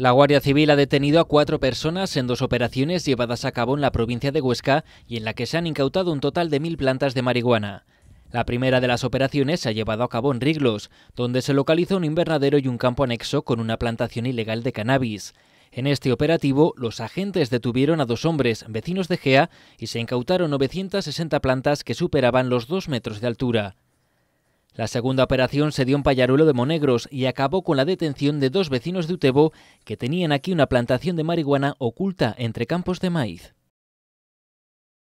La Guardia Civil ha detenido a cuatro personas en dos operaciones llevadas a cabo en la provincia de Huesca y en la que se han incautado un total de mil plantas de marihuana. La primera de las operaciones se ha llevado a cabo en Riglos, donde se localiza un invernadero y un campo anexo con una plantación ilegal de cannabis. En este operativo, los agentes detuvieron a dos hombres, vecinos de Gea, y se incautaron 960 plantas que superaban los dos metros de altura. La segunda operación se dio en Payaruelo de Monegros y acabó con la detención de dos vecinos de Utebo que tenían aquí una plantación de marihuana oculta entre campos de maíz.